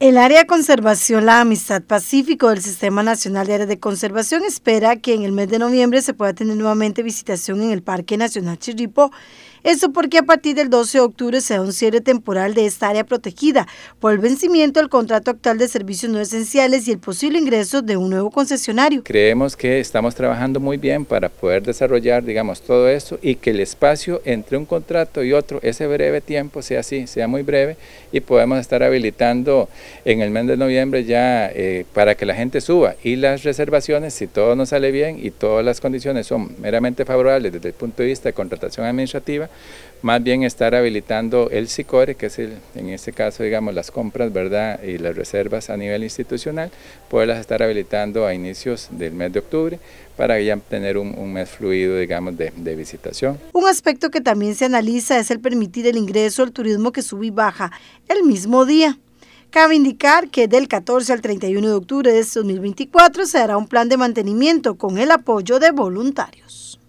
El área de conservación La Amistad Pacífico del Sistema Nacional de Área de Conservación espera que en el mes de noviembre se pueda tener nuevamente visitación en el Parque Nacional Chirripó. Eso porque a partir del 12 de octubre se da un cierre temporal de esta área protegida por el vencimiento del contrato actual de servicios no esenciales y el posible ingreso de un nuevo concesionario. Creemos que estamos trabajando muy bien para poder desarrollar, digamos, todo eso y que el espacio entre un contrato y otro, ese breve tiempo sea así, sea muy breve y podemos estar habilitando en el mes de noviembre ya eh, para que la gente suba y las reservaciones, si todo nos sale bien y todas las condiciones son meramente favorables desde el punto de vista de contratación administrativa, más bien estar habilitando el SICORE, que es el, en este caso, digamos, las compras, ¿verdad? Y las reservas a nivel institucional, poderlas estar habilitando a inicios del mes de octubre para ya tener un, mes fluido, digamos, de visitación. Un aspecto que también se analiza es el permitir el ingreso al turismo que sube y baja el mismo día. Cabe indicar que del 14 al 31 de octubre de 2024 este se hará un plan de mantenimiento con el apoyo de voluntarios.